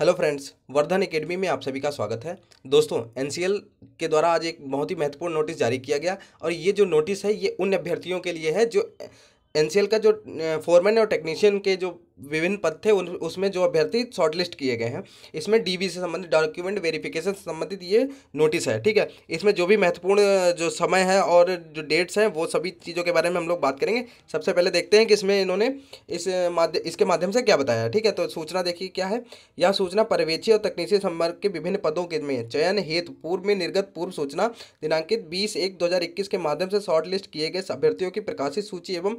hello friends Vardhan academy में आप सभी का स्वागत है दोस्तों एनसीएल के द्वारा आज एक बहुत ही महत्वपूर्ण नोटिस जारी किया गया और ये जो नोटिस है ये उन अभ्यर्थियों के लिए है जो एनसीएल का जो फोरमैन और टेक्नीशियन के जो विभिन्न पद थे उन उसमें जो अभ्यर्थी शॉर्टलिस्ट किए गए हैं इसमें डीबी से संबंधित डॉक्यूमेंट वेरिफिकेशन से संबंधित ये नोटिस है ठीक है इसमें जो भी महत्वपूर्ण जो समय है और जो डेट्स हैं वो सभी चीज़ों के बारे में हम लोग बात करेंगे सबसे पहले देखते हैं कि इसमें इन्होंने इस माध्य इसके माध्यम से क्या बताया है ठीक है तो सूचना देखिए क्या है यह सूचना पर्यवेक्षी और तकनीकी संपर्क के विभिन्न पदों के में चयन हेतु पूर्व में निर्गत पूर्व सूचना दिनांकित बीस एक दो के माध्यम से शॉर्टलिस्ट किए गए अभ्यर्थियों की प्रकाशित सूची एवं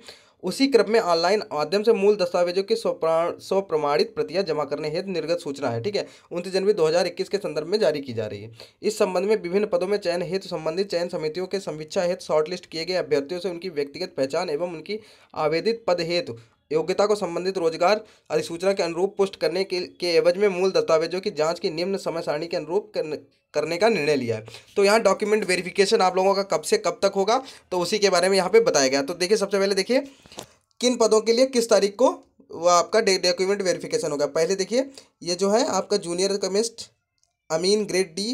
उसी क्रम में ऑनलाइन माध्यम से मूल दस्तावेजों की स्वप्रमाणित प्रतियां जमा करने हेतु निर्गत सूचना है ठीक है उनतीस जनवरी 2021 के संदर्भ में जारी की जा रही है इस संबंध में विभिन्न पदों में चयन हेतु संबंधित चयन समितियों के समीक्षा हेतु शॉर्टलिस्ट किए गए अभ्यर्थियों से उनकी व्यक्तिगत पहचान एवं उनकी आवेदित पद हेतु योग्यता को संबंधित रोजगार अधिसूचना के अनुरूप पुष्ट करने के, के एवज में मूल दस्तावेजों की जांच की निम्न समय सारणी के अनुरूप करने, करने का निर्णय लिया है तो यहाँ डॉक्यूमेंट वेरिफिकेशन आप लोगों का कब से कब तक होगा तो उसी के बारे में यहाँ पे बताया गया तो देखिए सबसे पहले देखिए किन पदों के लिए किस तारीख को वह आपका डॉक्यूमेंट वेरिफिकेशन होगा पहले देखिए ये जो है आपका junior chemist I mean grade D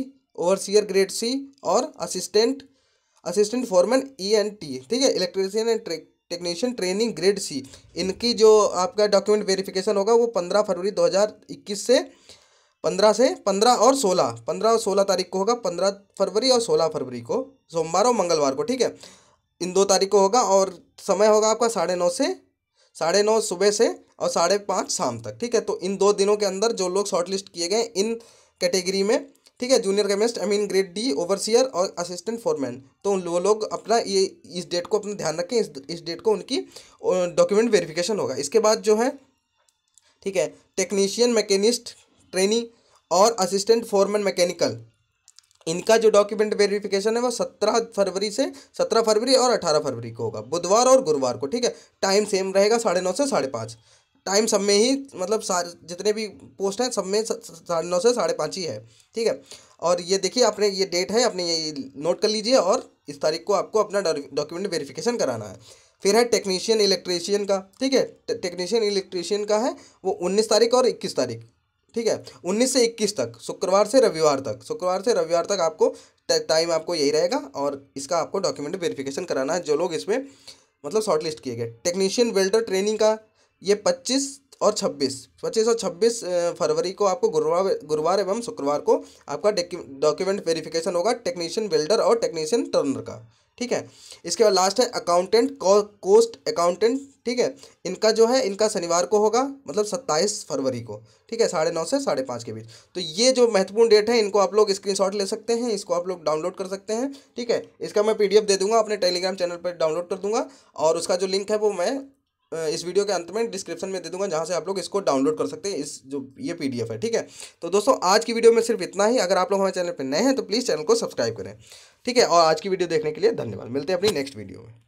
overseer grade C और assistant assistant foreman E and T ठीक है electrician and track technician training grade C इनकी जो आपका डॉक्यूमेंट वेरिफिकेशन होगा वो पंद्रह फरवरी दो हज़ार इक्कीस से पंद्रह से पंद्रह और सोलह पंद्रह और सोलह तारीख को होगा पंद्रह फरवरी और सोलह फरवरी को सोमवार और मंगलवार को ठीक है इन दो तारीख को होगा और समय होगा आपका साढ़े नौ से साढ़े नौ सुबह से और साढ़े पाँच शाम तक ठीक है तो इन दो दिनों के अंदर जो लोग शॉर्टलिस्ट किए गए इन कैटेगरी में ठीक है junior chemist I mean grade D overseer और असिस्टेंट फोरमैन तो उन लोग अपना ये इस डेट को अपना ध्यान रखें इस डेट को उनकी डॉक्यूमेंट वेरिफिकेशन होगा इसके बाद जो है ठीक है टेक्नीशियन मैकेनिस्ट ट्रेनी और असिस्टेंट फोरमैन मैकेनिकल इनका जो डॉक्यूमेंट वेरिफिकेशन है वो सत्रह फरवरी से सत्रह फरवरी और अठारह फरवरी को होगा बुधवार और गुरुवार को ठीक है टाइम सेम रहेगा साढ़े नौ से साढ़े पाँच टाइम सब में ही मतलब जितने भी पोस्ट हैं सब में साढ़े नौ से साढ़े पाँच ही है ठीक है और ये देखिए आपने ये डेट है आपने ये नोट कर लीजिए और इस तारीख को आपको अपना डॉक्यूमेंट वेरिफिकेशन कराना है फिर है टेक्नीशियन इलेक्ट्रीशियन का ठीक है टेक्नीशियन इलेक्ट्रीशियन का है वो उन्नीस तारीख और इक्कीस तारीख ठीक है उन्नीस से इक्कीस तक शुक्रवार से रविवार तक शुक्रवार से रविवार तक आपको टाइम आपको यही रहेगा और इसका आपको डॉक्यूमेंट वेरिफिकेशन कराना है जो लोग इसमें मतलब शॉर्ट लिस्ट किए गए टेक्नीशियन वेल्डर ट्रेनिंग का ये पच्चीस और छब्बीस पच्चीस और छब्बीस फरवरी को आपको गुरुवार गुरुवार एवं शुक्रवार को आपका डॉक्यूमेंट वेरिफिकेशन होगा टेक्नीशियन बिल्डर और टेक्नीशियन टर्नर का ठीक है इसके बाद लास्ट है अकाउंटेंट कोस्ट अकाउंटेंट ठीक है इनका जो है इनका शनिवार को होगा मतलब सत्ताईस फरवरी को ठीक है साढ़े नौ से साढ़े पाँच के बीच तो ये जो महत्वपूर्ण डेट है इनको आप लोग स्क्रीनशॉट ले सकते हैं इसको आप लोग डाउनलोड कर सकते हैं ठीक है इसका मैं पीडीएफ दे दूंगा अपने टेलीग्राम चैनल पर डाउनलोड कर दूंगा और उसका जो लिंक है वो मैं इस वीडियो के अंत में डिस्क्रिप्शन में दे दूंगा जहाँ से आप लोग इसको डाउनलोड कर सकते हैं इस जो ये पी है ठीक है तो दोस्तों आज की वीडियो में सिर्फ इतना ही अगर आप लोग हमारे चैनल पर नए हैं तो प्लीज़ चैनल को सब्सक्राइब करें ठीक है और आज की वीडियो देखने के लिए धन्यवाद मिलते हैं अपनी नेक्स्ट वीडियो में